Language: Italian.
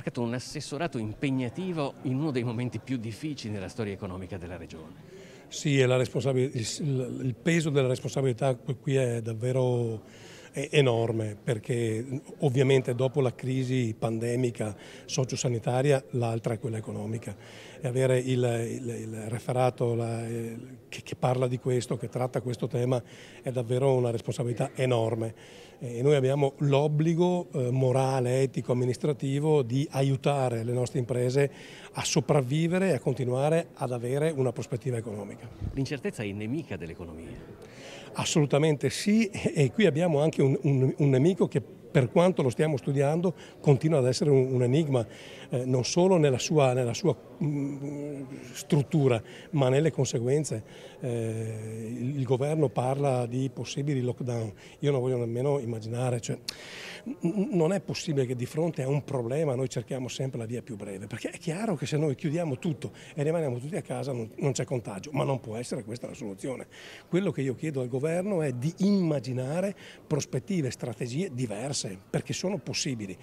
marcato un assessorato impegnativo in uno dei momenti più difficili della storia economica della regione. Sì, il, il peso della responsabilità qui è davvero enorme perché ovviamente dopo la crisi pandemica sociosanitaria l'altra è quella economica e avere il, il, il referato la, che, che, parla di questo, che tratta questo tema è davvero una responsabilità enorme e noi abbiamo l'obbligo eh, morale, etico, amministrativo di aiutare le nostre imprese a sopravvivere e a continuare ad avere una prospettiva economica. L'incertezza è nemica dell'economia? Assolutamente sì e qui abbiamo anche anche un, un, un nemico che per quanto lo stiamo studiando, continua ad essere un, enigma, eh, non solo nella sua, nella sua mh, mm, struttura, ma nelle conseguenze. Eh, il governo parla di possibili lockdown, io non voglio nemmeno immaginare, cioè, non è possibile che di fronte a un problema noi cerchiamo sempre la via più breve, perché è chiaro che se noi chiudiamo tutto e rimaniamo tutti a casa non, non c'è contagio, ma non può essere questa la soluzione. Quello che io chiedo al governo è di immaginare prospettive, strategie diverse, perché sono possibili.